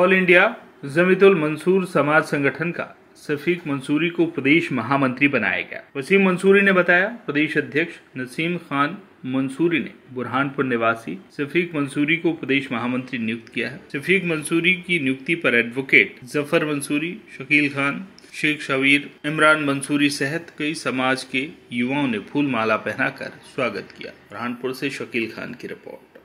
all India जमीतुल Mansoor समाज संगठन का शफीक मंसूरी को प्रदेश महामंत्री बनाया गया वसीम मंसूरी ने बताया प्रदेश अध्यक्ष नसीम खान मंसूरी ने बुरहानपुर निवासी शफीक मंसूरी को प्रदेश महामंत्री नियुक्त किया है शफीक मंसूरी की नियुक्ति पर एडवोकेट जफर मंसूरी शकील खान शेख शबीर इमरान मंसूरी सहित कई समाज के युवाओं ने फूल माला पहनाकर स्वागत किया बुरहानपुर से शकील खान की रिपोर्ट